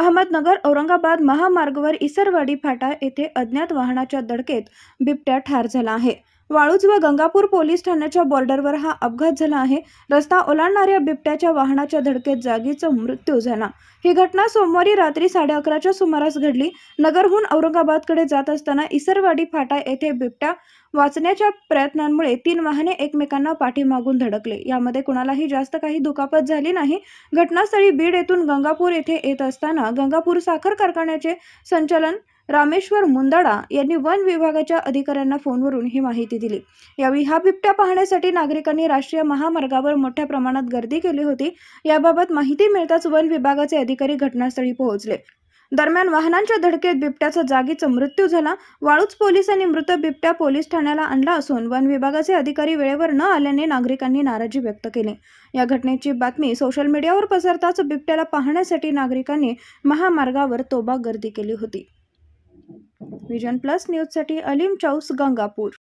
अहमदनगर औरंगाबाद महामार्गवर इसरवाडी फाटा येथे अज्ञात वाहनाच्या दडकेत बिबट्या ठार झाला आहे वाळूज व गंगापूर पोलीस ठाण्याच्या बॉर्डरवर हा अपघात झाला आहे रस्ता ओलांडणाऱ्या बिबट्याच्या वाहनाच्या धडकेत जागीचा मृत्यू झाला ही घटना सोमवारी रात्री साडे अकराच्या सुमारास घडली नगरहून औरंगाबादकडे जात असताना इसरवाडी फाटा येथे बिबट्या वाचण्याच्या प्रयत्नांमुळे तीन वाहने एकमेकांना पाठीमागून धडकले यामध्ये कुणालाही जास्त काही दुखापत झाली नाही घटनास्थळी बीड येथून गंगापूर येथे येत असताना गंगापूर साखर कारखान्याचे संचालन रामेश्वर मुंदडा यांनी वन विभागाच्या अधिकाऱ्यांना फोनवरून ही माहिती दिली यावेळी हा बिबट्या पाहण्यासाठी नागरिकांनी राष्ट्रीय महामार्गावर मोठ्या प्रमाणात गर्दी केली होती याबाबत माहिती मिळताच वन विभागाचे अधिकारी घटनास्थळी पोहोचले दरम्यान वाहनांच्या धडकेत बिबट्याचा जागीचा मृत्यू झाला वाळूच पोलिसांनी मृत बिबट्या पोलीस ठाण्याला आणला असून वन विभागाचे अधिकारी वेळेवर न आल्याने नागरिकांनी नाराजी व्यक्त केली या घटनेची बातमी सोशल मीडियावर पसरताच बिबट्याला पाहण्यासाठी नागरिकांनी महामार्गावर तोबा गर्दी केली होती विजन प्लस न्यूजसाठी अलिम चौस गंगापूर